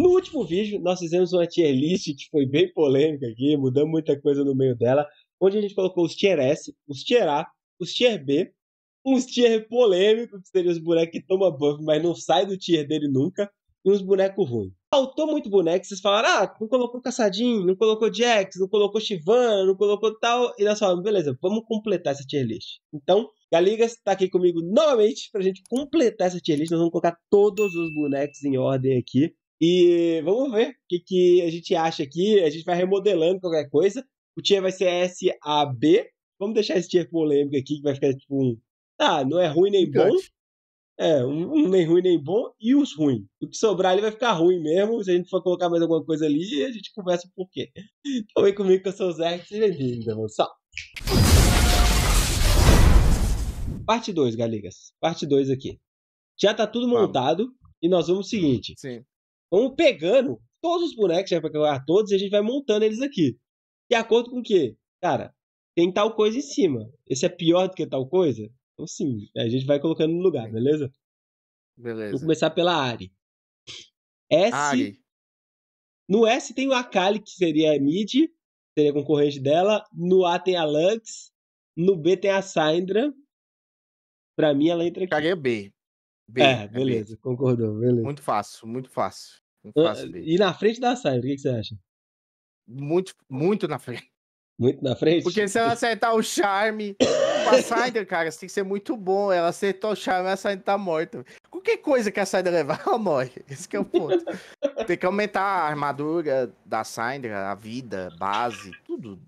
No último vídeo, nós fizemos uma tier list que foi bem polêmica aqui, mudamos muita coisa no meio dela, onde a gente colocou os tier S, os tier A, os tier B, uns tier polêmicos, que seriam os bonecos que tomam buff, mas não sai do tier dele nunca, e uns bonecos ruins. Faltou muito boneco, vocês falaram, ah, não colocou Caçadinho, não colocou Jax, não colocou Chivana, não colocou tal, e nós falamos, beleza, vamos completar essa tier list. Então, Galigas tá aqui comigo novamente pra gente completar essa tier list, nós vamos colocar todos os bonecos em ordem aqui. E vamos ver o que, que a gente acha aqui. A gente vai remodelando qualquer coisa. O tier vai ser SAB. Vamos deixar esse tier polêmico aqui, que vai ficar tipo um. Ah, não é ruim nem bom. É, um, um, nem ruim nem bom e os ruins. O que sobrar ali vai ficar ruim mesmo. Se a gente for colocar mais alguma coisa ali, a gente conversa por quê. Então vem comigo que eu sou o Zé, seja bem-vindo, moçal. Parte 2, galigas. Parte 2 aqui. Já tá tudo montado vamos. e nós vamos o seguinte. Sim vamos pegando todos os bonecos, já né, para jogar todos, e a gente vai montando eles aqui. De acordo com o quê? Cara, tem tal coisa em cima. Esse é pior do que tal coisa? Então sim, a gente vai colocando no lugar, beleza? Beleza. Vou começar pela Ari. S. Ari. No S tem o Akali, que seria a mid, seria a concorrente dela. No A tem a Lux. No B tem a Syndra. Pra mim, ela entra aqui. Caguei é B. B. É, né, beleza, é B. concordou, beleza. Muito fácil, muito fácil. Muito fácil B. E na frente da Cyber, o que, que, você acha? Muito, muito na frente. Muito na frente? Porque se ela acertar o charme com a Cider, cara, você tem que ser muito bom. Ela acertou o charme, a Cider tá morta. Qualquer coisa que a Cider levar, ela morre. Esse é o ponto. tem que aumentar a armadura da Cider, a vida, base, tudo.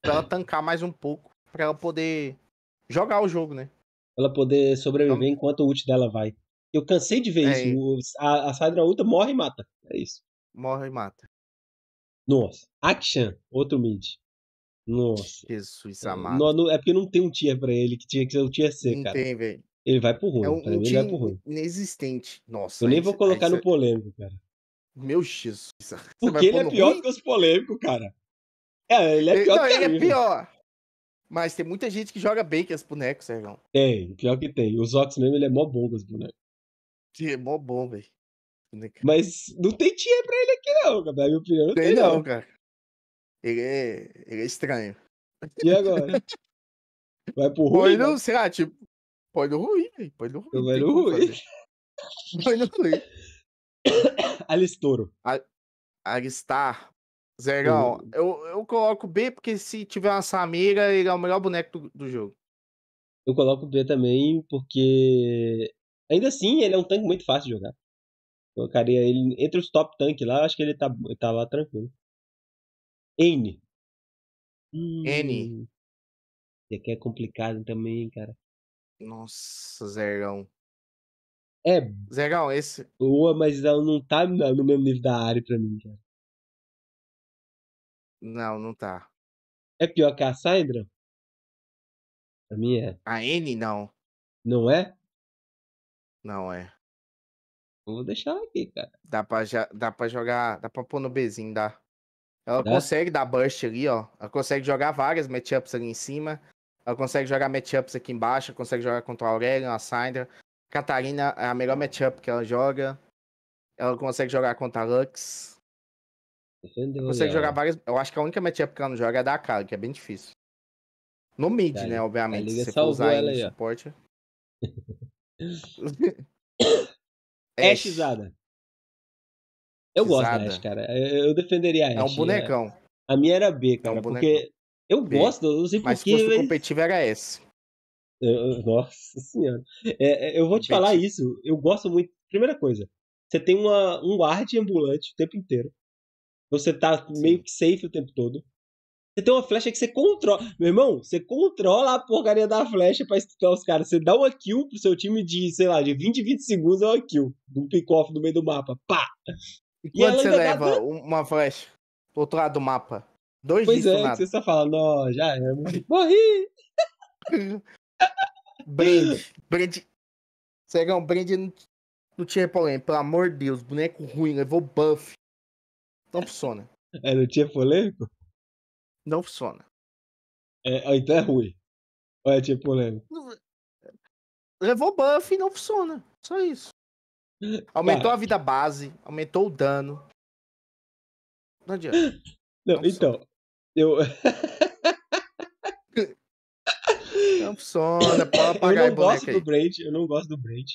Pra ela tancar mais um pouco, pra ela poder jogar o jogo, né? ela poder sobreviver então... enquanto o ult dela vai. Eu cansei de ver é isso. A, a Sadra Ulta morre e mata. É isso. Morre e mata. Nossa. action outro mid. Nossa. Jesus é, amado. No, no, é porque não tem um tier pra ele, que tinha que ser o tier C, cara. Não tem, velho. Ele vai pro é ruim. É um, um vai pro ruim. inexistente. Nossa. Eu nem vou colocar no polêmico, cara. Meu Jesus. Porque ele é pior ruim? que os polêmicos, cara. É, ele é pior não, que ele é pior. Mas tem muita gente que joga bem com esse bonecos Sérgio. Tem, pior que tem. O Zox mesmo, ele é mó bom com bonecos boneco. É mó bom, velho. Mas não tem tia pra ele aqui, não, cara. minha opinião, não tem, tem não, não, cara. Ele é, ele é estranho. E agora? Vai pro Rui? Ah, tipo, Põe no, né? sei lá, tipo. Põe no Rui, velho. Põe no Rui. Vai no Rui. Põe no Rui. Alistouro. Alistar Zegão, eu, eu coloco B porque se tiver uma Samira, ele é o melhor boneco do, do jogo. Eu coloco B também porque. Ainda assim, ele é um tanque muito fácil de jogar. Colocaria ele entre os top tanques lá, acho que ele tá, tá lá tranquilo. N. N. Esse hum. é aqui é complicado também, cara. Nossa, Zergão. É. Zergão, esse. Boa, mas ela não tá no mesmo nível da área pra mim, cara. Não, não tá. É pior que a Sandra? A minha é. A N não. Não é? Não é. Vou deixar ela aqui, cara. Dá pra, dá pra jogar. Dá pra pôr no Bzinho, dá. Ela dá? consegue dar burst ali, ó. Ela consegue jogar várias matchups ali em cima. Ela consegue jogar matchups aqui embaixo. Consegue jogar contra a Aurelia, a Sandra. Catarina é a melhor matchup que ela joga. Ela consegue jogar contra a Lux. Defendeu, consegue jogar várias. Eu acho que a única matchup que ela não joga é da cara, que é bem difícil. No mid, tá né? Obviamente. Se você usar ela aí, suporte. é xada. Eu gosto da cara. Eu defenderia a É um é. bonecão. A minha era B, cara. É um porque eu B. gosto, eu não sei Mas porquê. Mas custo competitivo era S. Eu, nossa senhora. É, é, eu vou te falar isso. Eu gosto muito. Primeira coisa, você tem uma, um guarde ambulante o tempo inteiro. Você tá meio que safe o tempo todo. Você tem uma flecha que você controla. Meu irmão, você controla a porcaria da flecha pra estuprar os caras. Você dá uma kill pro seu time de, sei lá, de 20, 20 segundos é uma kill. Do pick-off no meio do mapa. Pá! E quando e você leva dá... uma flecha do outro lado do mapa? Dois pois é, nada. você só fala, não, já é, morri! brand, brand. Cegão, brand não, não tinha problema, pelo amor de Deus, boneco ruim, levou buff. Não funciona. É, não tinha polêmico? Não funciona. É, ah, então é ruim. Ou é tinha polêmico? É, levou buff e não funciona. Só isso. Aumentou ah. a vida base, aumentou o dano. Não adianta. Não, não então, eu. não funciona, pode apagar eu não gosto do aí. eu não gosto do Brent.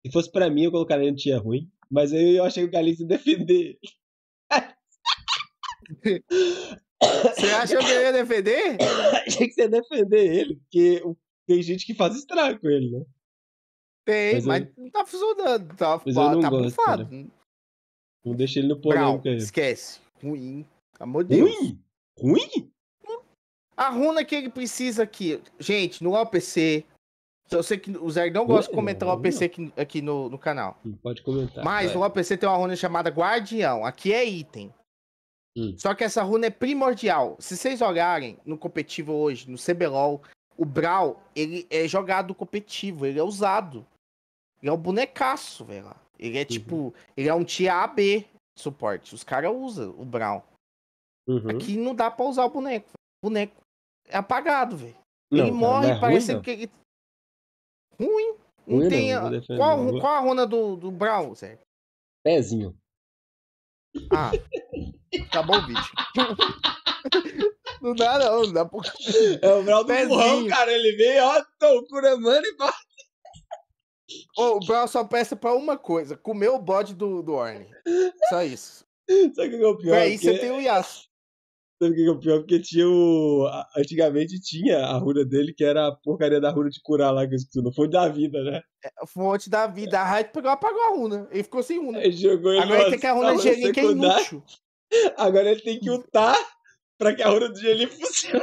Se fosse pra mim, eu colocaria no um ruim. Mas eu, eu achei que o se defender. Você achou que eu ia defender? Achei que você ia defender ele, porque tem gente que faz estrago com ele, né? Tem, mas, mas eu... não tá funcionando. Tá, mas tá, tá gosto, Não deixa ele no porão, aí. Esquece. Ruim. Amor de Deus. Ruim? Ruim? A runa que ele precisa aqui. Gente, no OPC. Eu sei que o Zerg não gosta de comentar o OPC aqui, aqui no, no, canal. Pode comentar. Mas vai. o OPC tem uma runa chamada Guardião. Aqui é item. Hum. Só que essa runa é primordial. Se vocês olharem no competitivo hoje, no CBLOL, o Brawl, ele é jogado competitivo, ele é usado. Ele é um bonecaço, velho. Ele é uhum. tipo. Ele é um tia AB suporte. Os caras usam o Brawl. Uhum. Aqui não dá pra usar o boneco. O boneco é apagado, velho. Ele é morre, é parece ruim, que ele. Ruim. Não, ruim, tem. Não, a... Qual, qual, a runa do, do Brawl, Zé? Pezinho. Ah, acabou o vídeo. Não dá, não, não dá por. É o Brau do Burrão, cara. Ele veio ó, loucura, mano, e bate. O Brau só peça pra uma coisa: comer o bode do, do Orne. Só isso. Sabe o que é o pior? aí você tem o Yasuo. Sabe o que é o pior? Porque tinha o. Antigamente tinha a runa dele, que era a porcaria da runa de curar lá, que Não foi da vida, né? É, fonte da vida. A Raid pegou, apagou a runa. Ele ficou sem runa. jogou ele Agora ele tem que a runa de gelinho que é inútil. Agora ele tem que lutar pra que a runa de gelinho funcione.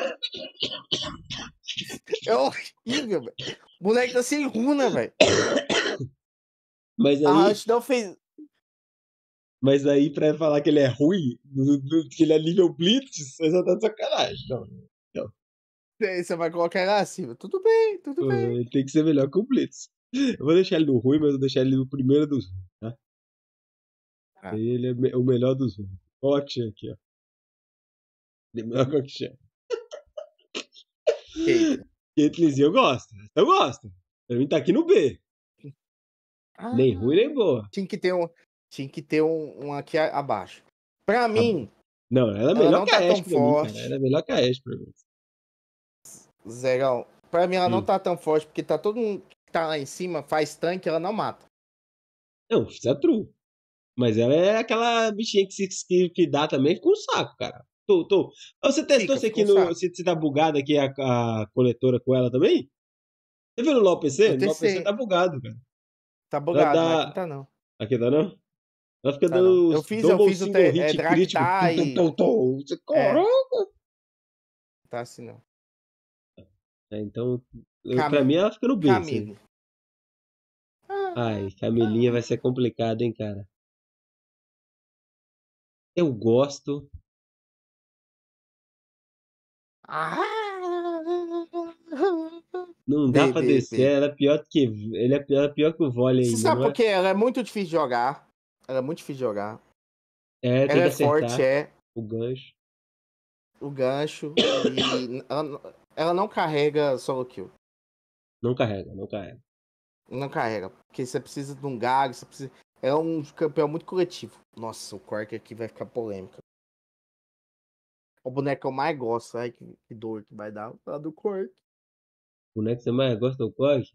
É horrível, velho. O moleque tá sem runa, velho. Mas aí... A Raid não fez. Mas aí, pra falar que ele é ruim, que ele é nível Blitz, você já tá de sacanagem. Não, não. Você vai colocar ele acima. Ah, tudo bem, tudo bem. Ele tem que ser melhor que o Blitz. Eu vou deixar ele no ruim, mas vou deixar ele no primeiro dos ruins, tá? Ah. Ele é o melhor dos ruins. o Akshan aqui, ó. Ele é melhor que o Akshan. Caitlynzinho eu gosto. Eu gosto. Pra mim tá aqui no B. Ah, nem ruim, nem boa. Tinha que ter um, tinha que ter um, um aqui a, abaixo. Pra tá mim. Não, ela é melhor ela não que tá a Ash pra mim. Ela é melhor que a Ash pra mim. pra mim ela hum. não tá tão forte, porque tá todo mundo que tá lá em cima, faz tanque, ela não mata. Não, isso é true. Mas ela é aquela bichinha que se que, que dá também com um saco, cara. Tu, tu. Você testou isso aqui no. Você, você tá bugado aqui a, a, coletora com ela também? Você viu no LOL PC? No LOL PC tá bugado, cara. Tá bugado, dá... aqui tá não. Aqui tá não? Ela fica tá, dando. Eu fiz, eu fiz o te, hit é, crítico. E... Tom, É. Tá assim não. É, então, eu, pra mim ela fica no bicho assim. Camilo. Ai, camelinha ah. vai ser complicado, hein, cara. Eu gosto. Ah! Não dá Bebê, pra descer, ela é pior que ele é pior, é pior que o vôlei. Você ainda, sabe por é? quê? Ela é muito difícil de jogar. Era muito difícil jogar. É, ela é forte, é. O gancho. O gancho. e ela, ela, não carrega solo kill. Não carrega, não carrega. Não carrega. Porque você precisa de um galho, você precisa. É um campeão muito coletivo. Nossa, o Quark aqui vai ficar polêmica. O boneco que eu mais gosto, ai que, que dor que vai dar, é do Quark. O boneco que você mais gosta é o Quark?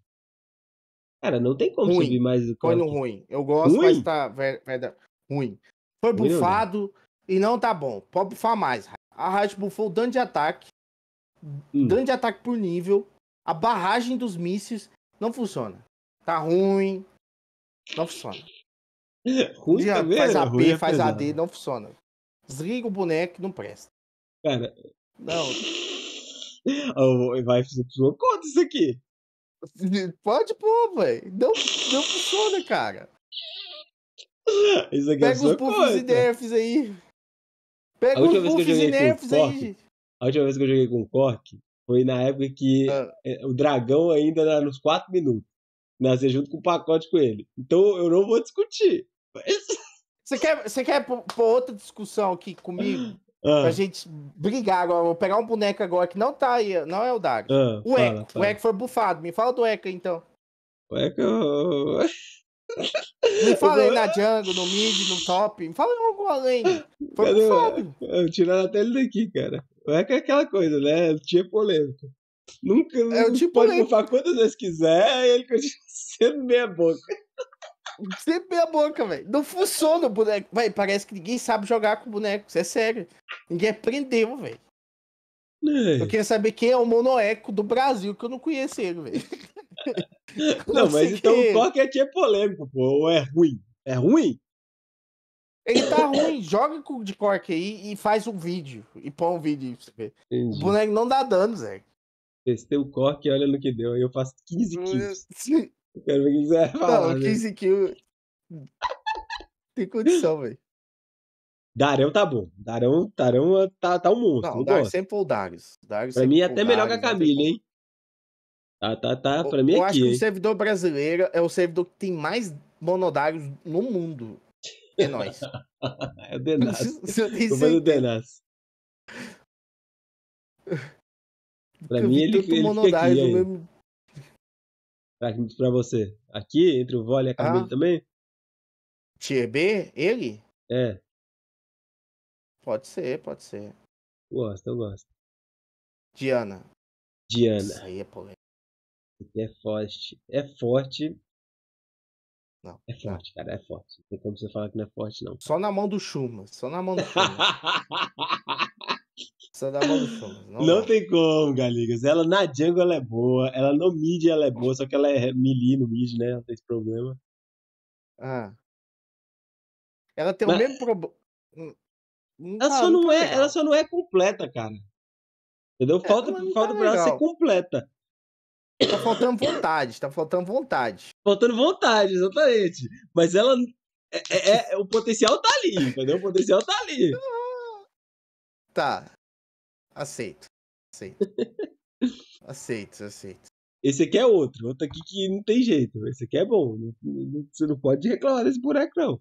Cara, não tem como ruim. subir mais do que. Põe no ruim. Eu gosto, ruim? mas tá ruim. Foi bufado e não tá bom. Pode bufar mais. A Riot bufou o dano de ataque. Hum. Dano de ataque por nível. A barragem dos mísseis não funciona. Tá ruim. Não funciona. ruim de, também, faz né? AP, ruim é faz AD, não funciona. Desliga o boneco, não presta. Cara. Não. Vai fazer sua conta isso aqui. Pode pôr, velho. Não, não funciona, cara. Isso aqui Pega é os puffs conta. e nerfs aí. Pega os puffs e nerfs aí. a última vez que eu joguei com o Cork foi na época que ah. É, o dragão ainda era nos 4 minutos. Nascer junto com o pacote com ele. Então eu não vou discutir. Você quer, você quer pôr outra discussão aqui comigo? Ah. Pra gente brigar agora. Vou pegar um boneco agora que não tá aí, não é o Daga. Ah, o Echo. O Echo foi bufado. Me fala do Eco então. O Eco. Me fala aí na Django, no mid, no top. Me fala algum além. Foi bufado. Eu, tiraram até ele daqui, cara. O Eco é aquela coisa, né? Tinha polêmica. Nunca. É, tipo pode bufar quantas vezes quiser, ele continua sendo meia boca. Sempre a boca, velho. Não funciona o boneco. Véi, parece que ninguém sabe jogar com bonecos. É sério. Ninguém aprendeu, velho. É. Eu queria saber quem é o monoeco do Brasil, que eu não conheço ele, velho. não, não mas então é o Pocket é, é polêmico, pô. Ou é ruim? É ruim? Ele tá ruim, joga de cork aí e faz um vídeo. E põe um vídeo aí pra você ver. Entendi. O boneco não dá dano, Zé. Testei o cork e olha no que deu. Aí eu faço 15 quilos. Eu quero ver o que você vai falar. Não, 15 kills. Tem condição, velho. Darão tá bom. Darão, Darão tá, tá um monstro. Não, Dar, sempre o Darius. Darius pra mim é até melhor Darius, que a Camila, hein? Tá, tá, tá. Pra eu, mim é Eu acho que o servidor brasileiro é o servidor que tem mais monodários no mundo. É nóis. é o Denas. Comando Denas. Pra eu mim ele, ele fica aqui, mesmo, para você? Aqui, entre o Vole e a Carmine ah. também? Tier B? Ele? É. Pode ser, pode ser. Gosto, eu gosto. Diana. Diana. Isso aí é polêmico. É forte. É forte. Não. É forte, cara, é forte. Não tem como você falar que não é forte, não. Só na mão do Chuma. Só na mão do Chuma. Precisa dar chão, não, não tem como, Galigas. Ela na jungle ela é boa, ela no mid ela é boa, só que ela é melee no mid, né? Ela tem esse problema. Ah. Ela tem Mas... o mesmo problema. Hum, ela, tá, só não, tá é, ela só não é completa, cara. Entendeu? É, falta, é, tá falta pra legal. ela ser completa. Tá faltando vontade, tá faltando vontade. Faltando vontade, exatamente. Mas ela. É, é, é o potencial tá ali, entendeu? O potencial tá ali. Tá aceito. Aceito. aceito, aceito. Esse aqui é outro, outro aqui que não tem jeito. Esse aqui é bom. Não, não, você não pode reclamar desse boneco, não.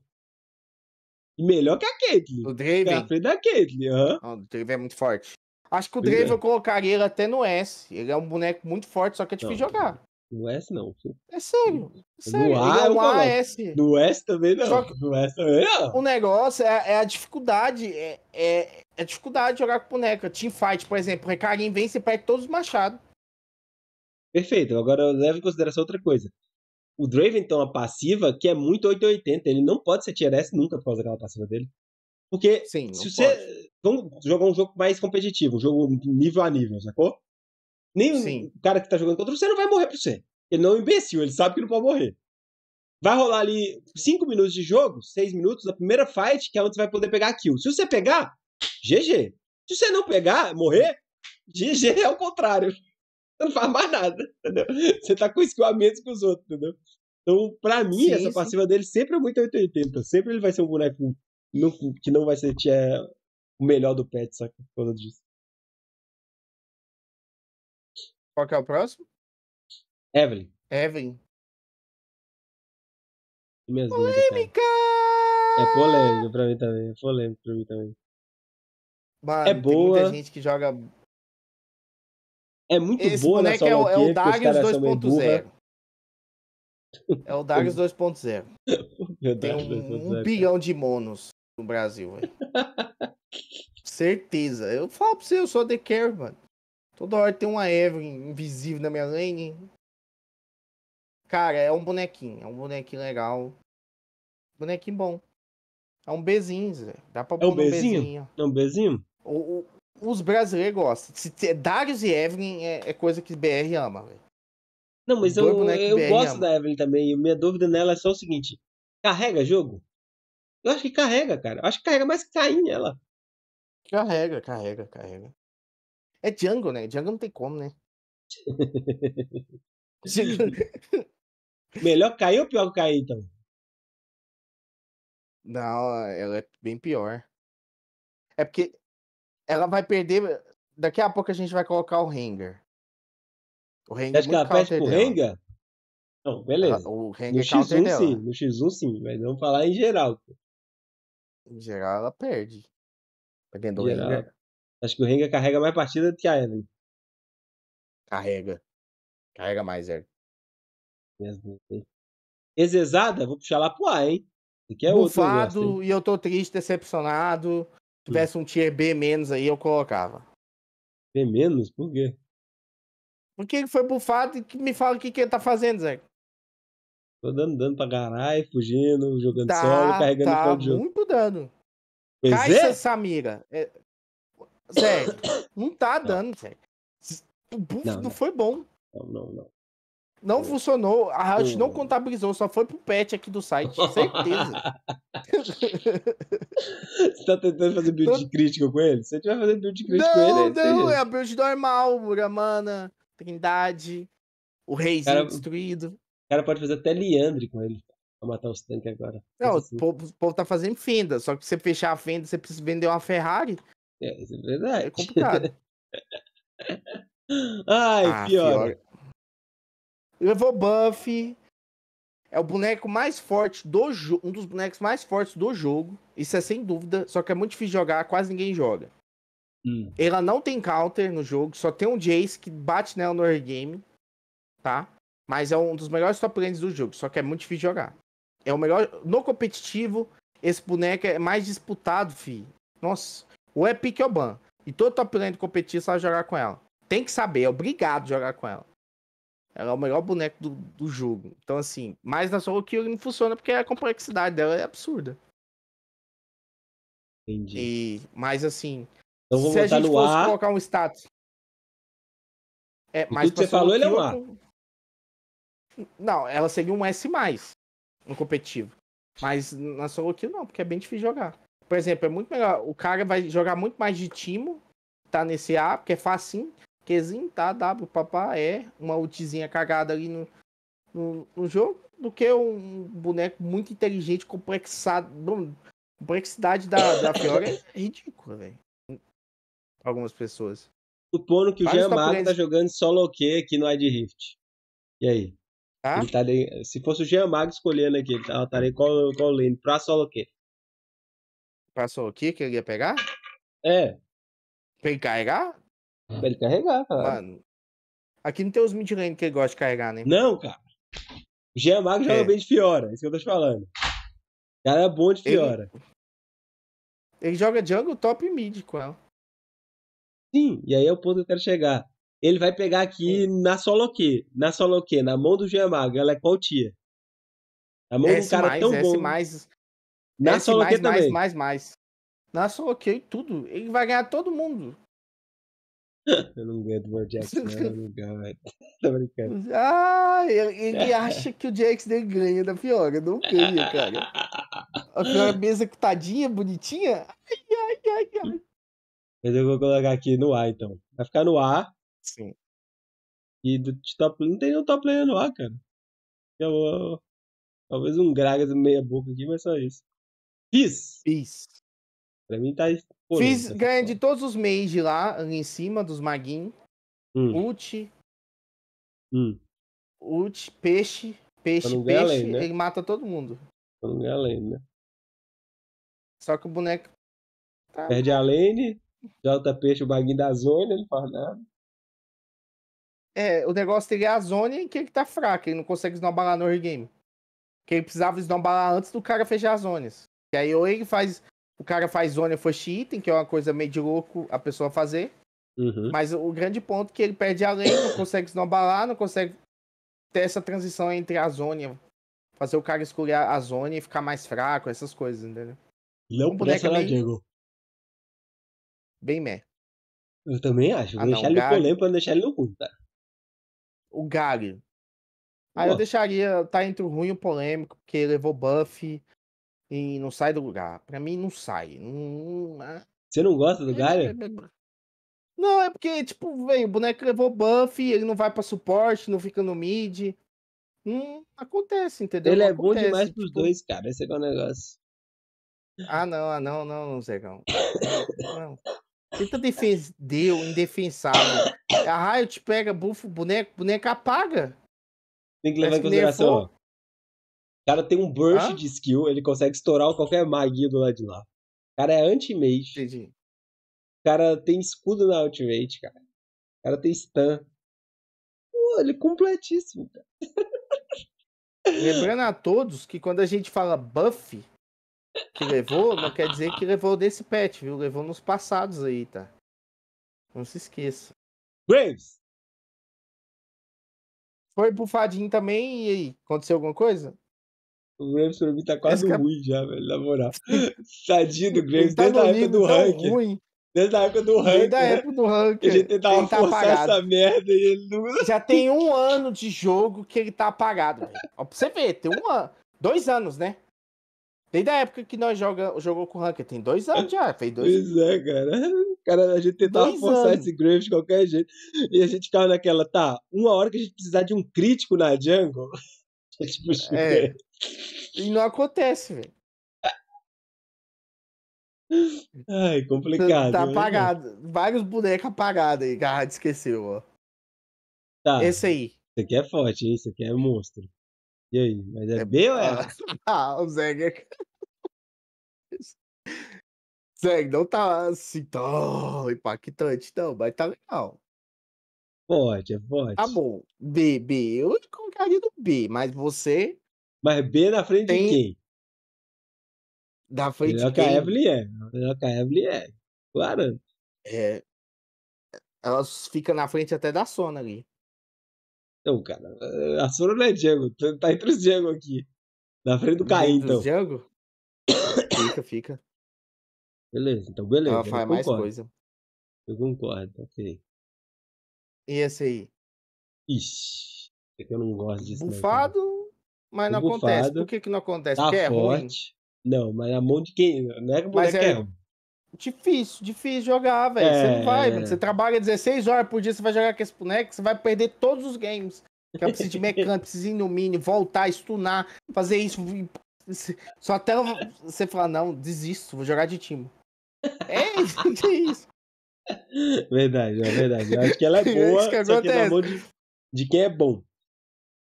melhor que a Caitlyn. O Draven. É a frente da Caitlyn, aham. Uhum. O Draven é muito forte. Acho que o é. Draven é. eu colocaria ele até no S. Ele é um boneco muito forte, só que é difícil não, jogar. No S não. É sério. É sério. No A, no S. No S também não. no S também não. O negócio é, é a dificuldade. É, é, é, a dificuldade de jogar com boneca. Team fight, por exemplo, Recarim vem e perde todos os machados. Perfeito. Agora leve em consideração outra coisa. O Draven tem uma passiva que é muito 880. Ele não pode ser tier S nunca por causa daquela passiva dele. Porque Sim, se você. Pode. Vamos jogar um jogo mais competitivo, um jogo nível a nível, sacou? Nem Sim. o cara que tá jogando contra você não vai morrer pra você. Ele não é um imbecil, ele sabe que não pode morrer. Vai rolar ali 5 minutos de jogo, 6 minutos, da primeira fight, que é onde você vai poder pegar a kill. Se você pegar, GG. Se você não pegar, morrer, GG é o contrário. Você não faz mais nada, entendeu? Você tá com skill a menos que os outros, entendeu? Então, pra mim, sim, essa passiva sim. dele sempre é muito 880. Sempre ele vai ser um boneco que não vai ser é o melhor do pet, saca? Por causa disso. Qual que é o próximo? Evelyn. Evelyn. Minhas tá. polêmica! Dúvidas, é polêmico pra mim também. É polêmico pra mim também. Mano, é boa. Tem muita gente que joga. É muito Esse boa nessa é, é, é o Darius 2.0. É o Darius 2.0. Tem um, um bilhão de monos no Brasil, Certeza. Eu falo pra você, eu sou The Care, mano. Toda hora tem uma Evelyn invisível na minha lane. Cara, é um bonequinho. É um bonequinho legal. Bonequinho bom. É um Bzinho, Zé. Dá pra é um Bzinho? Bezinho. É um Bzinho? O, o, os brasileiros gostam. Se, Darius e Evelyn é, é coisa que BR ama, velho. Não, mas eu, eu gosto ama. da Evelyn também. minha dúvida nela é só o seguinte: carrega jogo? Eu acho que carrega, cara. Eu acho que carrega mais que cair ela. Carrega, carrega, carrega. É Django, né? Django não tem como, né? Melhor cair ou pior que cair, então? Não, ela é bem pior. É porque ela vai perder. Daqui a pouco a gente vai colocar o Rengar. O Acho é que ela perde pro Rengar? Não, beleza. o Rengar no X1 dela. sim, no X1 sim, mas vamos falar em geral. Em geral ela perde. Perdendo tá o geral. Rengar. Acho que o Renga carrega mais partida do que a Evelyn. Carrega. Carrega mais, Evelyn. exesada vou puxar lá pro A, hein? Aqui é Bufado, outro e eu tô triste, decepcionado. Se hum. tivesse um tier B menos aí, eu colocava. B menos? Por quê? Porque ele foi bufado e que me fala o que, que ele tá fazendo, Zé. Tô dando dano pra garai, fugindo, jogando tá, solo, carregando tá, o pau de muito dano. Pois Caixa é? Samira. É, Zé, não tá dando, Zé. O buff não, não, não, foi bom. Não, não, não. Não funcionou. A Riot não contabilizou, só foi pro patch aqui do site, certeza. Você tá tentando fazer build de crítico com ele? você tiver fazendo build crítico com ele, não, é não é a build normal, Muramana, Trindade, o Reis cara... destruído. O cara pode fazer até Leandre com ele. Pra matar os tanques agora. Não, assim. o, povo, o povo tá fazendo fenda. Só que você fechar a fenda, você precisa vender uma Ferrari. É, isso é verdade. É complicado. Ai, ah, pior. pior. Levou buff. É o boneco mais forte do jogo. Um dos bonecos mais fortes do jogo. Isso é sem dúvida. Só que é muito difícil jogar, quase ninguém joga. Hum. Ela não tem counter no jogo, só tem um Jace que bate nela no early game. Tá? Mas é um dos melhores top lanes do jogo, só que é muito difícil jogar. É o melhor. No competitivo, esse boneco é mais disputado, fi. Nossa. Ou é pique ou ban. E todo top lane competir é sabe jogar com ela. Tem que saber, é obrigado jogar com ela. Ela é o melhor boneco do, do jogo. Então, assim, mas na solo kill não funciona porque a complexidade dela é absurda. Entendi. E, mas, assim, então, vou se a gente no fosse ar. colocar um status... É, mas que você falou, ele é um A. Não, ela seria um S+, no competitivo. Mas na solo kill não, porque é bem difícil jogar por exemplo, é muito melhor. O cara vai jogar muito mais de Timo, tá nesse A, porque é facinho. Qzinho, tá? W, papá, é uma ultizinha cagada ali no, no, no, jogo, do que um boneco muito inteligente, complexado. Bom, complexidade da, da Fiora é ridícula, velho. Algumas pessoas. Supondo que o Jean Mago tá jogando solo Q aqui no Ad Rift. E aí? Ah? Ele tá Se fosse o Jean Mago escolhendo aqui, ele ali tá, tá qual, qual lane? Pra solo Q. Passou aqui que ele ia pegar? É. Pra ele carregar? Pra ele carregar, cara. Mano. Aqui não tem os mid que ele gosta de carregar, né? Não, cara. O Jean Magro é. joga bem de Fiora, é isso que eu tô te falando. O cara é bom de Fiora. Ele, ele joga jungle top e mid com ela. Sim, e aí é o ponto que eu quero chegar. Ele vai pegar aqui é. na solo que? Na solo que? Na mão do Jean Mago, ela é qual tia? Na mão S+, do cara tão S+, bom. Na é solo mais, mais, também. mais, mais, Na é solo tudo. Ele vai ganhar todo mundo. Eu não aguento o Jackson, não, não é Tô brincando. Ah, ele, ele acha que o Jackson dele ganha da Fiora. Não ganha, cara. A Fiora bem executadinha, bonitinha. Ai, ai, ai, ai. Mas eu vou colocar aqui no A, então. Vai ficar no A. Sim. E do top não tem nenhum top player no A, cara. Eu vou... Talvez um Gragas meia boca aqui, mas só isso. Fiz. Fiz. Pra mim tá. Fiz, tá ganha de todos os mage lá, ali em cima, dos maguinhos. Hum. Ult. Hum. Ult, peixe. Peixe, peixe. Além, né? Ele mata todo mundo. não ganhar além, né? Só que o boneco. Tá... Perde a lane, Jota peixe o maguin da zona, ele faz nada. É, o negócio é a zona que ele tá fraco, ele não consegue esnobalar no early game. Que ele precisava esnobalar antes do cara fechar as zonas. Que aí ou ele faz. O cara faz zone for Item, que é uma coisa meio de louco a pessoa fazer. Uhum. Mas o grande ponto é que ele perde a lei, não consegue se não consegue ter essa transição entre a zona. Fazer o cara escolher a zona e ficar mais fraco, essas coisas, entendeu? Não um boneco é lá, bem... Diego? Bem meh. Eu também acho. Vou ah, não, deixar ele polêmico pra deixar ele no cu, tá? O Galho. Aí ah, eu deixaria. Tá entre o ruim e o polêmico, porque levou buff, e não sai do lugar. Pra mim, não sai. Não... Ah. Você não gosta do Gaia? Não, é porque, tipo, velho, o boneco levou buff, ele não vai pra suporte, não fica no mid. Hum, acontece, entendeu? Ele não é acontece, bom demais pros tipo... dois, cara. Esse é, é o negócio. Ah, não, ah, não, não, não, Zegão. Não. Tenta defender o indefensável. A Riot pega bufo, boneco, boneco apaga. Tem que levar em consideração. Nerfou cara tem um burst de skill, ele consegue estourar qualquer magia do lado de lá. O cara é anti-mage. Entendi. O cara tem escudo na ultimate, cara. O cara tem stun. Pô, ele é completíssimo, cara. Lembrando a todos que quando a gente fala buff que levou, não quer dizer que levou desse patch, viu? Levou nos passados aí, tá? Não se esqueça. Graves! Foi bufadinho também e aí? Aconteceu alguma coisa? O Graves pra mim tá quase é ruim já, velho, na moral. Tadinho do Graves, tá desde a época do ranking. Desde a né? época do ranking. Desde a época do ranking. A Ele tentava tá forçar apagado. essa merda e ele não... Já tem um ano de jogo que ele tá apagado, velho. pra você ver, tem um ano. Dois anos, né? Desde a época que nós joga, jogou com o Ranker, tem dois anos já, fez dois pois anos. é, cara. Cara, a gente tentava dois forçar anos. esse Graves de qualquer jeito. E a gente ficava naquela, tá, uma hora que a gente precisar de um crítico na jungle, Tipo, é. é. E não acontece, velho. Ai, complicado. Tá, tá apagado. Né? Vários bonecos apagados aí, Garrad esqueceu, ó. Tá. Esse aí. Esse aqui é forte, esse aqui é monstro. E aí, mas é, é... B ou é? Ah, o Zeg. É zeg, não tá assim tão impactante, não, mas tá legal. Pode, pode. É tá bom. B, B. Eu colocaria no B, mas você. Mas B na frente tem... de quem? Da frente Melhor de quem? que a Evelyn é. Melhor que a Evelyn é. Claro. É. Ela fica na frente até da Sona ali. então cara. A Sona não é Django. Tá, tá entre os Django aqui. Na frente do tá Caim, então. Django? fica, fica. Beleza, então beleza. Ela faz mais coisa. Eu concordo, ok. E esse aí? Ixi, é que eu não gosto disso. Então bufado, não, mas não bufado, acontece. Por que, que não acontece? Tá é forte. Ruim? Não, mas a é mão de quem? Não é que o moleque é... é Difícil, difícil jogar, velho. É... Você não vai, Você é. trabalha 16 horas por dia, você vai jogar com esse boneco, você vai perder todos os games. Que eu de mecânico, preciso ir no mini, voltar, stunar, fazer isso. Só até você falar, não, desisto, vou jogar de time. É, é isso. verdade, é verdade. Eu acho que ela é boa, isso que só que na mão de, de quem é bom.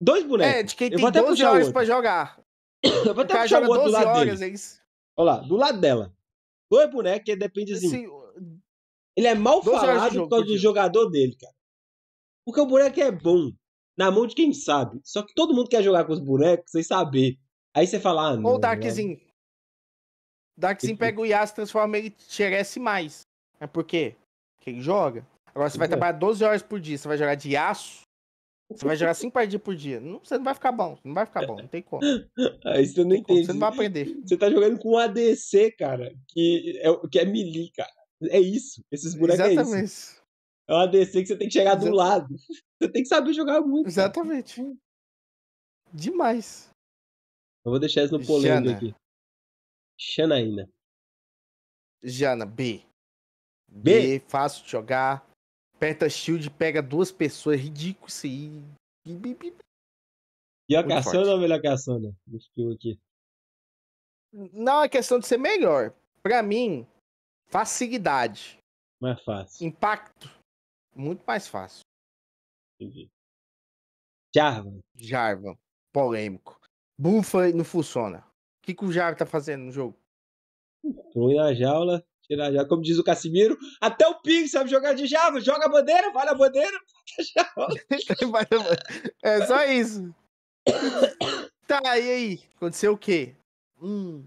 Dois bonecos. É, de quem eu tem 12 horas pra jogar. Eu vou até o puxar o outro do lado horas, dele. É Olha lá, do lado dela. Dois bonecos que depende Assim, ele é mal falado por causa do jogador dele, cara. Porque o boneco é bom. Na mão de quem sabe. Só que todo mundo quer jogar com os bonecos sem saber. Aí você fala, ah, não. Ou Darkzinho. Darkzinho pega o Yas, transforma ele em mais. É por quê? Quem joga? Agora você vai é. trabalhar 12 horas por dia, você vai jogar de aço, você vai jogar 5 partidas por dia. Não, você não vai ficar bom, não vai ficar bom, não tem como. Aí você ah, não, não entende. Como, você não vai aprender. Você tá jogando com ADC, cara, que é, que é melee, cara. É isso, esses bonecos é Exatamente. é isso. É um ADC que você tem que chegar Exatamente. do lado. Você tem que saber jogar muito. Exatamente. Cara. Demais. Eu vou deixar isso no polêmico aqui. Xanaína. Jana B. B. B. fácil de jogar. Aperta shield, pega duas pessoas. Ridículo isso aí. E a Muito caçana forte. ou a melhor caçana? Skill aqui. Não é questão de ser melhor. Pra mim, facilidade. Mais fácil. Impacto. Muito mais fácil. Entendi. Jarvan. Jarvan. Polêmico. Bufa não funciona. O que, que o Jarvan tá fazendo no jogo? Foi a jaula tirar já. Como diz o Casimiro, até o Pig sabe jogar de Java. Joga a bandeira, vale a bandeira. é só isso. tá, e aí? Aconteceu o quê? Hum.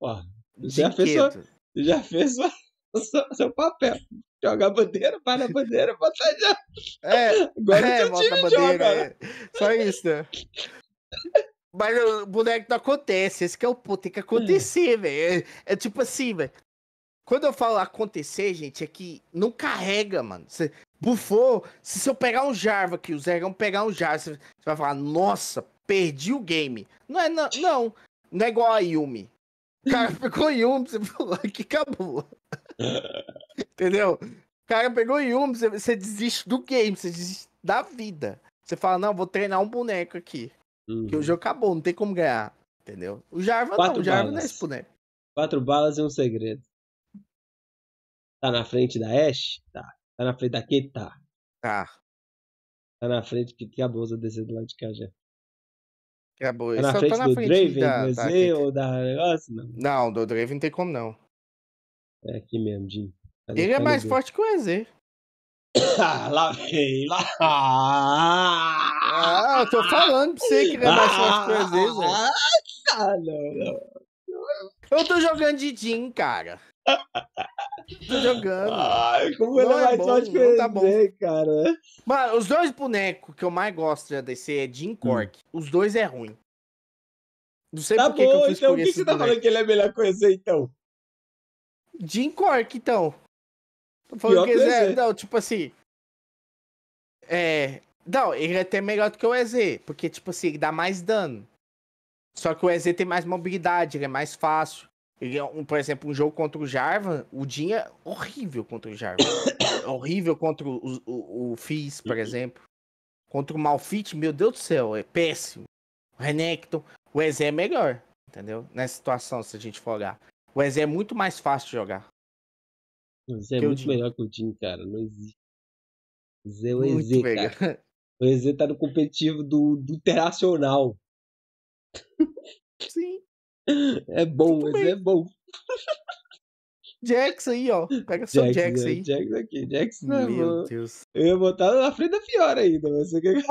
Ó, já fez, sua, já fez sua, sua, seu papel. Joga a bandeira, vai na bandeira, bota já. É, agora é, bota a bandeira. Joga. É. Só isso, né? Mas o boneco não acontece. Esse que é o ponto. Tem que acontecer, hum. velho. É, é, tipo assim, velho. Quando eu falo acontecer, gente, é que não carrega, mano. Você bufou. Se eu pegar um Jarva aqui, o Zergão pegar um Jarva, você vai falar, nossa, perdi o game. Não é, não. Não, não é igual a Yumi. O cara pegou Yumi, você falou, que acabou. Entendeu? O cara pegou Yumi, você, desiste do game, você desiste da vida. Você fala, não, vou treinar um boneco aqui. Uhum. Que o jogo acabou, não tem como ganhar. Entendeu? O Jarva Quatro não, o Jarva balas. não é esse boneco. Quatro balas e é um segredo. Tá na frente da Ash? Tá. Tá na frente da Q? Tá. Tá. Tá na frente que tem a bolsa do lado de cá já. Acabou. Tá na Só frente tá na do frente Draven, da, da, ou da negócio? Não. não, do Draven não tem como não. É aqui mesmo, Jim. Ele, Ele é mais forte que o EZ. Ah, lá vem, lá. Ah, eu tô falando pra você que não é mais forte que o EZ, velho. Ah, não, não. Eu tô jogando de Jim, cara. Tô jogando. Ai, como não ele é mais forte que eu tá bom. cara. Mano, os dois bonecos que eu mais gosto da DC é Jim hum. Cork. Hum. Os dois é ruim. Não sei tá por bom, que eu fiz então o que, você tá falando que ele é melhor coisa então? Jim Cork, então. Tô falando Pior que, que ele é, não, tipo assim. É. Não, ele é até melhor do que o EZ, porque, tipo assim, ele dá mais dano. Só que o EZ tem mais mobilidade, ele é mais fácil. Ele, é um, por exemplo, um jogo contra o Jarvan, o Dinha é horrível contra o Jarvan. É horrível contra o, o, o Fizz, por exemplo. Contra o Malfit, meu Deus do céu, é péssimo. O Renekton, o Eze é melhor, entendeu? Nessa situação, se a gente for olhar. O Eze é muito mais fácil de jogar. O Eze é muito melhor que o Dinha cara. Não existe. O Ezé é o Ezé Eze, cara. O Eze tá no competitivo do, do Internacional. Sim. É bom, mas é bom. Jackson aí, ó. Pega só Jackson, Jackson aí. Jackson aqui, Jackson. É Meu Deus. Eu ia botar na frente da Fiora ainda, mas você quer...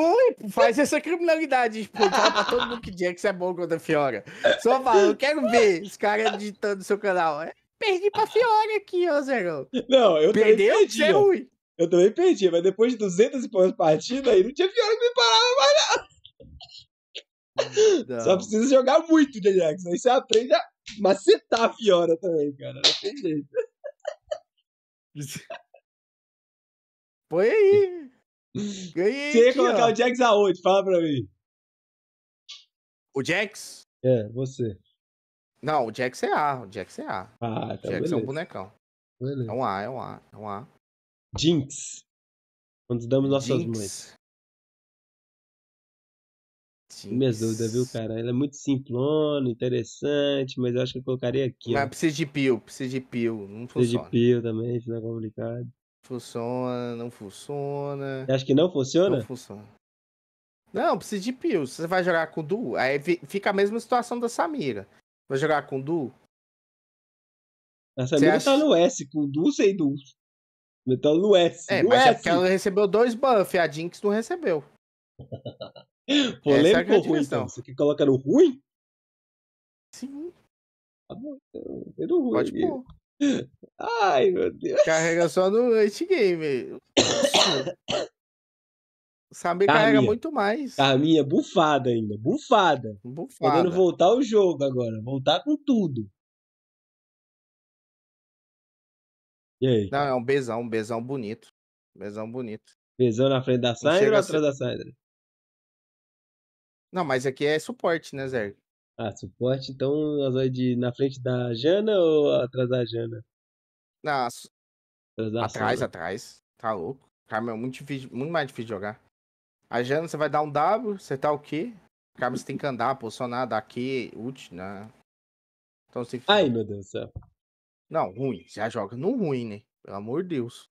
faz essa criminalidade. Pô, pra todo mundo que Jackson é bom contra a Fiora. Só fala, eu quero ver os caras digitando seu canal. É, perdi pra Fiora aqui, ó, Zerão. Não, eu Perdeu, também perdi. Eu também perdi, mas depois de 200 e poucas partidas, aí não tinha Fiora que me parava mais nada. Não. Só precisa jogar muito de Aí você aprende a macetar a Fiora também, cara. Não tem jeito. Põe aí. Ganhei você ia colocar ó. o Jax aonde? Fala pra mim. O Jax? É, você. Não, o Jax é A. O Jax é A. Ah, tá o então Jax beleza. é um bonecão. Beleza. É um A, é um A, é um A. Jinx. Quando damos nossas Jinx. mães. Minhas dúvidas, viu, cara? Ela é muito simplona, interessante, mas eu acho que eu colocaria aqui. Mas ó. precisa de pio, precisa de pio. Não precisa funciona. de pio também, não é complicado. Funciona, não funciona. Acho que não funciona? Não funciona. Não, precisa de pio. Você vai jogar com Du, aí fica a mesma situação da Samira. Vai jogar com Du? A Samira tá acha... tá no S, com Du sem Du. Então no S. É, no mas S. é porque ela recebeu dois buffs, a Jinx não recebeu. Polêmico é ou ruim, então? Você quer colocar no ruim? Sim. Tá bom, então. ruim. Pode pôr. Ai, meu Deus. Carrega só no anti-game. Sabe tá carrega Carminha. muito mais. Carminha, tá bufada ainda. Bufada. Bufada. Podendo voltar o jogo agora. Voltar com tudo. E aí? Não, é um besão, um besão bonito. Besão bonito. Besão na frente da Sandra ou atrás ser... da Sandra? Não, mas aqui é suporte, né, Zé? Ah, suporte, então nós vamos de na frente da Jana ou atrás da Jana? Na... Atrás, atrás, atrás. Tá louco. Carmen é muito, difícil, muito mais difícil de jogar. A Jana, você vai dar um W, você tá o quê? Carmen, você tem que andar, posicionar, dar Q, ult, né? Então você... Ai, meu Deus do céu. Não, ruim. Já joga no ruim, né? Pelo amor de Deus.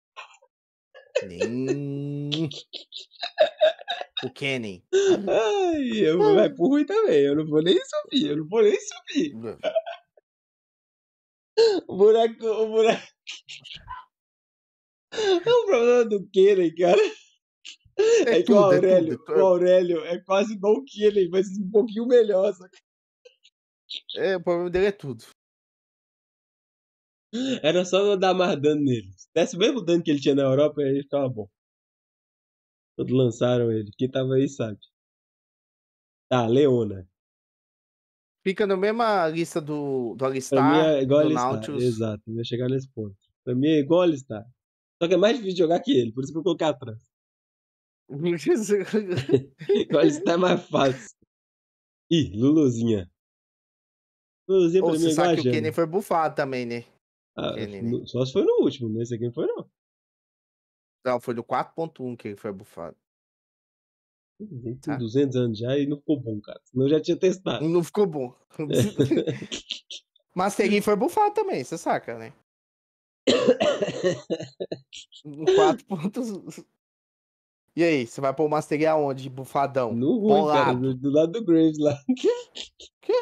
Nem... o Kenny. Ai, eu, vai por ruim também. Eu não vou nem subir, eu não vou nem subir. O buraco, o buraco. É um problema do Kenny, cara. É, é que tudo, o é Aurélio, é tudo, o Aurélio é quase igual o Kenny, mas um pouquinho melhor, saca? É, o problema dele é tudo. Era só não dar mais dano nele. Se desse o mesmo dano que ele tinha na Europa, ele ficava bom. Quando lançaram ele. Quem tava aí sabe. Tá, Leona. Fica na mesma lista do, do Alistar, é igual do Alistar, Nautilus. Exato, eu ia chegar nesse ponto. Pra mim é igual Alistar. Só que é mais difícil de jogar que ele, por isso que eu vou colocar atrás. igual Alistar é mais fácil. Ih, Luluzinha. Luluzinha pra Ou mim é igual a que o Kenny foi bufado também, né? Ah, Kenny, né? Só se foi no último, nesse né? aqui não foi não. Não, foi do 4.1 que ele foi bufado. Tem ah. tá. 200 anos já e não ficou bom, cara. Senão eu já tinha testado. Não ficou bom. Master Yi foi bufado também, você saca, né? no 4. Pontos... E aí, você vai pôr o Master Yi aonde? Bufadão? No ruim, cara, do lado do Graves lá. Que? Que?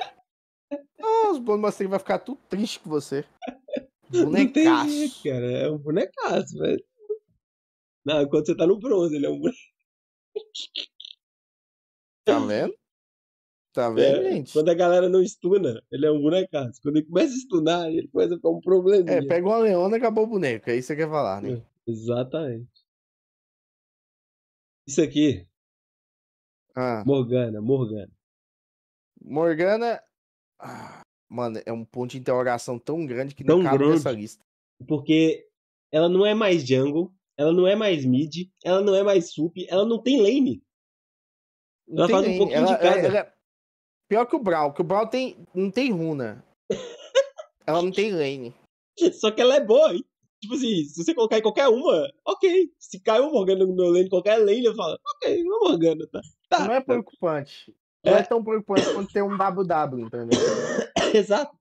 Ah, os bons Master Yi vai ficar tudo triste com você. Bonecaço. Jeito, cara. É um bonecaço, velho. Não, é quando você tá no bronze, ele é um boneco. Tá vendo? Tá é, vendo, é, gente? Quando a galera não estuna, ele é um bonecaço. Quando ele começa a estunar, ele começa a ficar um probleminha. É, pega uma leona e acabou o boneco. É isso que você quer falar, né? É, exatamente. Isso aqui. Ah. Morgana, Morgana. Morgana. Ah, mano, é um ponto de interrogação tão grande que tão não cabe grande, nessa lista. Porque ela não é mais jungle ela não é mais mid, ela não é mais sup, ela não tem lane. Não ela faz lane. um pouquinho ela, é, de cada. Ela, ela... É pior que o Brawl, que o Brawl tem, não tem runa. ela não tem lane. Só que ela é boa, hein? Tipo assim, se você colocar em qualquer uma, ok. Se cai uma Morgana no meu lane, qualquer lane, eu falo, ok, uma Morgana, tá. tá. Não é preocupante. É. Não é tão preocupante quanto ter um WW, entendeu? Exato.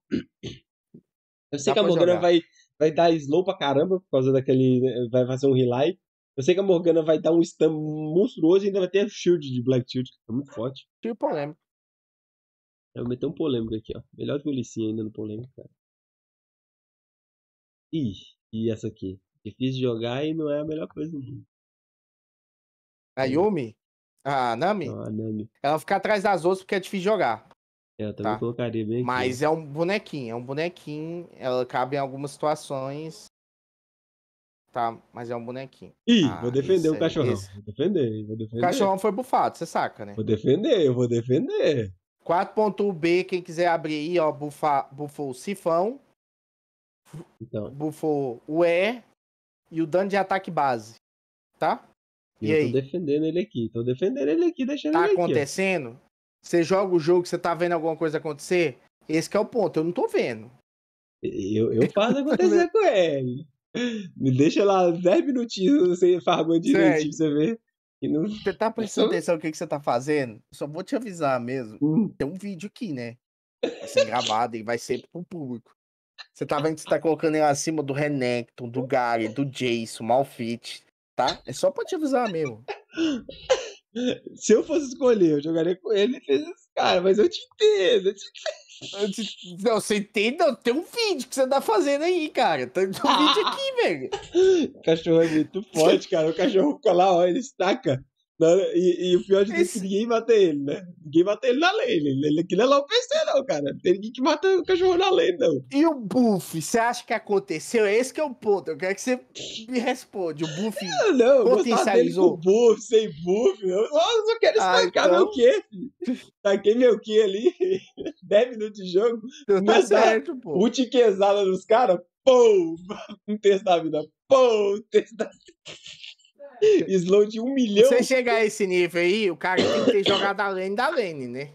Eu sei Dá que a Morgana jogar. vai vai dar slow pra caramba por causa daquele. Vai fazer um relay. Eu sei que a Morgana vai dar um stun monstruoso e ainda vai ter a Shield de Black Shield, que tá muito forte. Tio polêmico. É, eu vou meter um polêmico aqui, ó. Melhor que o Licinha ainda no polêmico, cara. Ih, e essa aqui? Difícil de jogar e não é a melhor coisa do mundo. A Yumi? A Nami? Não, a Nami. Ela fica atrás das outras porque é difícil jogar. É, eu também tá? colocaria bem aqui. Mas né? é um bonequinho, é um bonequinho. Ela cabe em algumas situações. Tá, mas é um bonequinho. Ih, ah, vou defender o cachorrão. Esse... Vou defender, vou defender. O cachorrão foi bufado, você saca, né? Vou defender, eu vou defender. 4.1b, quem quiser abrir aí, ó, bufa, bufou o sifão. Então. Bufou o E e o dano de ataque base. Tá? E, eu aí? tô defendendo ele aqui, tô defendendo ele aqui, deixando tá ele aqui. Tá acontecendo? Você joga o jogo, você tá vendo alguma coisa acontecer? Esse é o ponto, eu não tô vendo. Eu, eu faço acontecer com ele. Me deixa lá 10 minutinhos sem farmar direitinho pra você ver. Não... Você tá prestando atenção no que, que você tá fazendo? Só vou te avisar mesmo. Hum. Tem um vídeo aqui, né? Vai ser gravado e vai ser pro público. Você tá vendo que você tá colocando ele acima do Renekton, do Gary, do Jason, Malfit, tá? É só pra te avisar mesmo. Se eu fosse escolher, eu jogaria com ele e fez esse cara, mas eu te entendo, eu te entendo. Não, você entende? Não, tem um vídeo que você tá fazendo aí, cara. Tem um vídeo aqui, velho. O cachorro é muito forte, cara. O cachorro fica lá, ó, ele estaca e, e, o pior de tudo é que ninguém mata ele, né? Ninguém mata ele na lei. Ele, ele, aquilo é lá o PC, não, cara. Não tem ninguém que mata o cachorro na lei, não. E o buff, você acha que aconteceu? É Esse que é o ponto. Eu quero que você me responda. O buff não, potencializou. buff, sem buff. Eu só quero ah, estancar ah, então... meu quê, Taquei meu quê ali. 10 minutos de jogo. Então, tá ah, certo, pô. Multiquezada nos caras. Pô! Um terço da vida. Pô! Um terço da vida. Slow de um milhão. Se você chegar a esse nível aí, o cara tem que ter jogado a lane da lane, né?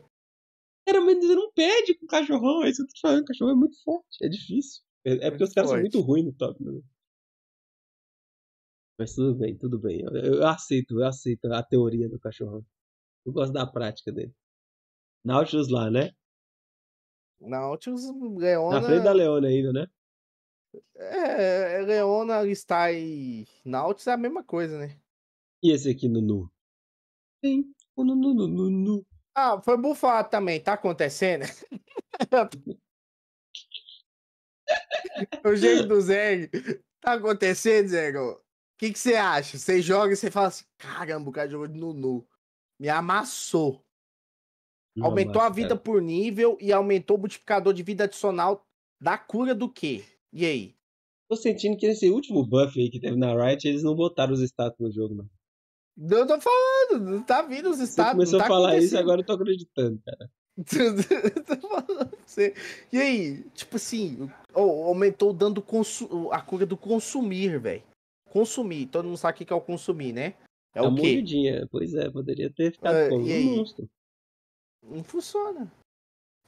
Cara, mas ele não pede com o cachorrão, é isso que falando. O cachorrão é muito forte, é difícil. É, é, é porque os caras forte. são muito ruins no top, né? Mas tudo bem, tudo bem. Eu, eu, aceito, eu aceito a teoria do cachorrão. Eu gosto da prática dele. Nautilus lá, né? Nautilus, Leona... Na frente da Leona ainda, né? É, Leona, Listar e Nautis é a mesma coisa, né? E esse aqui, Nunu? Sim, o Nunu, Nunu, Nunu. Ah, foi bufado também, tá acontecendo? o jeito do Zé, tá acontecendo, Zé? O que, que você acha? Você joga e você fala assim, caramba, o cara jogou de Nunu. Me amassou. Não, aumentou mas, a vida cara. por nível e aumentou o multiplicador de vida adicional da cura do quê? E aí? Tô sentindo que nesse último buff aí que teve na Riot, eles não botaram os status no jogo, não. Eu tô falando, não tá vindo os status. Você começou tá a falar isso, agora eu tô acreditando, cara. tô falando pra você. E aí, tipo assim, aumentou dando a cura do consumir, velho. Consumir, todo mundo sabe o que é o consumir, né? É tá o quê? Mordidinha. Pois é, poderia ter ficado uh, com um monstro. Não funciona.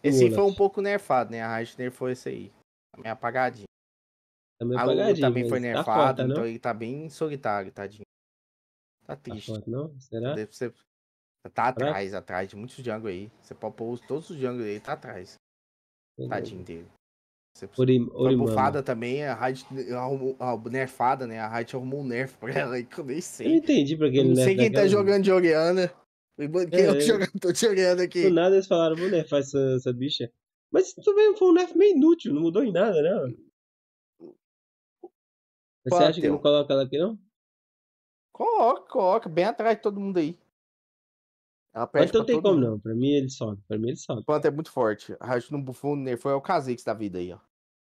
Esse foi um pouco nerfado, né? A Riot foi esse aí. Tá meio apagadinho. Também é a Lulu também foi tá nerfada, tá então ele tá bem solitário, tadinho. Tá, tá triste. Tá não? Será? Deve ser... Tá atrás, Será? atrás de muitos jungle aí. Você popou todos os jungle aí, tá atrás. Entendeu? Tadinho dele. Você Orim, bufada também, a Raid arrumou, nerfada, né? A Raid arrumou um nerf pra ela que eu nem sei. Eu entendi pra que ele Não sei quem tá jogando de Oriana. Quem é, é o é. jogador de Oriana aqui? Do nada eles falaram, vou nerfar essa, essa bicha. Mas também foi um nerf meio inútil, não mudou em nada, né? Você Pátio. acha que não coloca ela aqui, não? Coloca, coloca, bem atrás de todo mundo aí. Ela perde Mas então tem como mundo. não, pra mim ele sobe, pra mim ele sobe. Panta é muito forte. Rajno no Buffon é o Kha'Zix da vida aí, ó.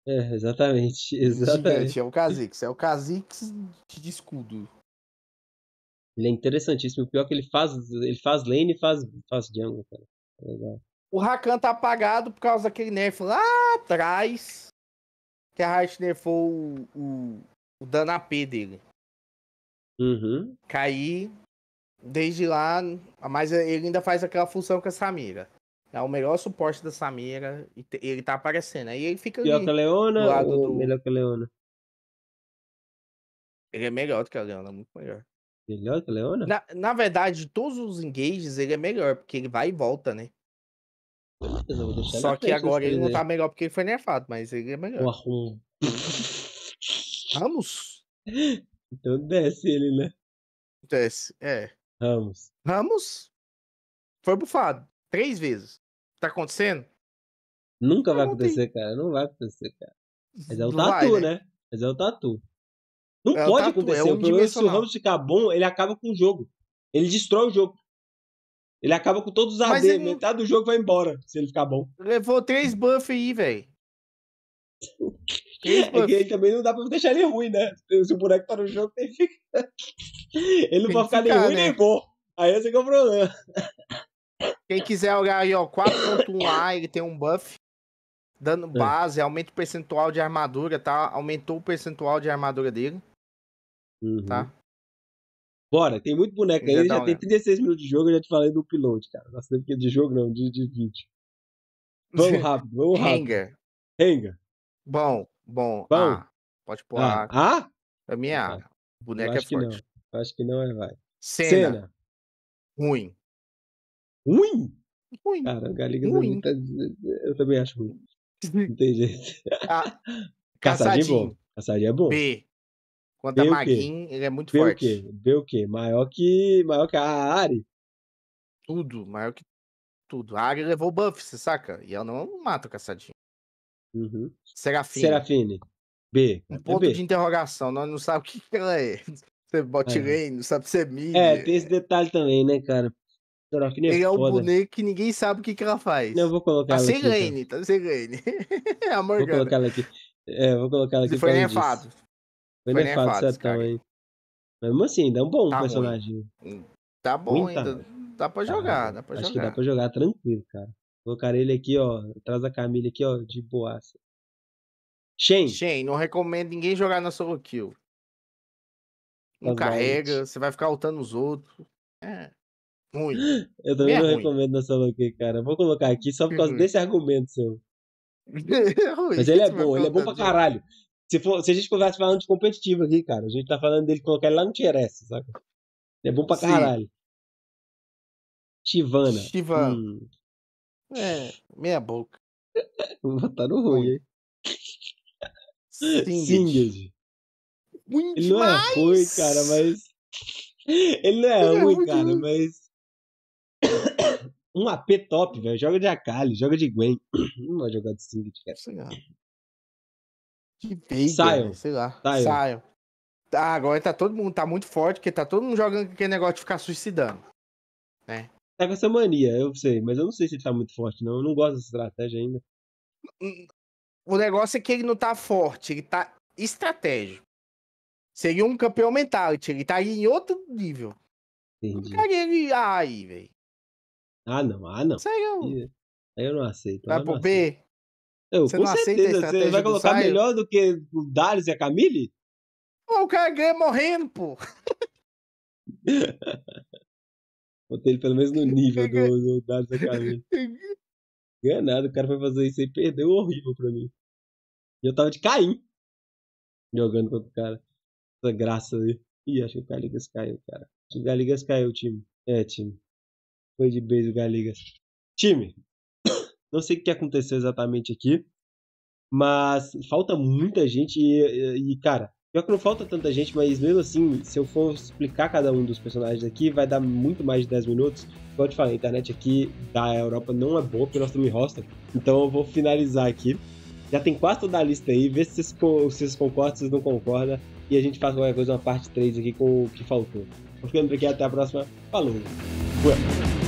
É, exatamente, é exatamente. Gigante, é o Kha'Zix, é o Kha'Zix de escudo. Ele é interessantíssimo. O pior é que ele faz, ele faz lane e faz, faz jungle, cara. É legal. O Rakan tá apagado por causa daquele nerf lá atrás. Que a Riot nerfou o, o dano AP dele. Uhum. Cair Desde lá. Mas ele ainda faz aquela função com a Samira. É o melhor suporte da Samira. E ele tá aparecendo. Aí ele fica. Melhor que a Leona? Do lado do... Melhor que a Leona. Ele é melhor do que a Leona, muito melhor. Melhor que a Leona? Na, na verdade, todos os engages ele é melhor, porque ele vai e volta, né? Só que agora ele não tá melhor porque ele foi nerfado, mas ele é melhor. O Ramos? Então desce ele, né? Desce, é. Ramos. Ramos foi bufado três vezes. Tá acontecendo? Nunca Eu vai acontecer, tem... cara. Não vai acontecer, cara. Mas é o vai, tatu, né? né? Mas é o tatu. Não é pode tatu, é acontecer. É o se o Ramos ficar bom, ele acaba com o jogo. Ele destrói o jogo. Ele acaba com todos os AD. Ele... Metade do jogo vai embora se ele ficar bom. Levou três buffs aí, velho. Tipo, é que ele também não dá pra deixar ele ruim, né? Se o boneco tá no jogo, tem que ficar. Ele não vai ficar, nem ruim né? nem bom. Aí esse que é o problema. Quem quiser olhar aí, ó, 4.1A, ele tem um buff. Dando é. base, é. aumenta o percentual de armadura, tá? Aumentou o percentual de armadura dele. Uhum. Tá? Bora, tem muito boneco aí. Já, já tem 36 minutos de jogo, eu já te falei do upload, cara. Nossa, que de jogo não, de, de vídeo. Vamos rápido, vamos rápido. Hanger. Hanger. Bom, Bom. Bom. A. Ah, pode pôr A. A. A? É minha A. Boneca é forte. Acho que não é, vai. Cena. Cena. Ruim. Ruim? Ruim. Cara, a ruim. Tá... Eu também acho ruim. Não tem jeito. Ah, caçadinho é bom. Caçadinho é bom. B. Quanto B a é Maguin, ele é muito B forte. O quê? B o quê? Maior que, maior que a Ari? Tudo, maior que tudo. A Ari levou o buff, você saca? E ela não mata o caçadinho. Uhum. Serafine. Serafine. B. Um ponto B. de interrogação, nós não sabemos o que, que ela é. Você botlane, é. não sabe se é mídia. É, tem esse detalhe também, né, cara? Serafine é Ele é um boneco que ninguém sabe o que, que ela faz. Não, eu vou colocar tá ela aqui. tá sem lane, tá sem Raine. Vou colocar ela aqui. É, vou colocar ela aqui. Foi nefado. Foi, foi nefado, nefado certão, hein? Mas mesmo assim, dá um bom tá personagem. Ruim. Tá bom, ainda. Tá dá pra tá jogar, tá, dá pra acho jogar. Acho que dá pra jogar tranquilo, cara. Colocar ele aqui, ó, atrás da Camille aqui, ó, de boaça. Shen. Shen, não recomendo ninguém jogar na solo kill. Não tá carrega, você vai ficar lutando os outros. É. Ruim. Eu também é não ruim. recomendo na solo kill, cara. Vou colocar aqui só por causa uhum. desse argumento seu. É ruim, Mas ele é bom, ele é bom pra caralho. Se, for, se a gente conversar falando de competitivo aqui, cara, a gente tá falando dele colocar ele lá no te interessa saca? Ele é bom pra caralho. Chivana. Chivana. Hum. É, meia boca. Vou votar tá no ruim, hein? Singed. Muito Ele não é ruim, cara, mas. Ele não é, é ruim, cara, ruim. mas. Um AP top, velho. Joga de Akali, joga de Gwen. Não vai jogar de Singed, cara. Sei lá. Que Bigger, sei lá. Saiam. Saiam. Ah, tá, agora tá todo mundo, tá muito forte, porque tá todo mundo jogando aquele negócio de ficar suicidando. Né? tá com essa mania, eu sei, mas eu não sei se ele tá muito forte, não. Eu não gosto dessa estratégia ainda. O negócio é que ele não tá forte, ele tá estratégico. Seria um campeão mentality, ele tá em outro nível. Entendi. Não ele aí, velho. Ah, não, ah, não. Aí Eu... É eu não aceito. Vai pro B? Eu, você com certeza. Você vai colocar melhor do que o Dales e a Camille? Pô, o cara ganha morrendo, pô. Botei ele pelo menos no nível do, do Dado Sacaminho. Ganado, o cara foi fazer isso aí, perdeu horrível pra mim. E eu tava de Caim. Jogando contra o cara. Essa graça aí. Né? Ih, acho que o Galigas caiu, cara. Acho que o Galigas caiu, time. É, time. Foi de beijo, Galigas. Time, não sei o que aconteceu exatamente aqui, mas falta muita gente e, e, e cara, Pior que não falta tanta gente, mas mesmo assim, se eu for explicar cada um dos personagens aqui, vai dar muito mais de 10 minutos. Como eu te falei, a internet aqui da Europa não é boa, porque nós estamos em hostel. Então eu vou finalizar aqui. Já tem quase toda a lista aí, vê se vocês, concordam, se vocês não concordam. E a gente faz qualquer coisa, uma parte 3 aqui com o que faltou. Ficando por aqui, até a próxima. Falou! Ué.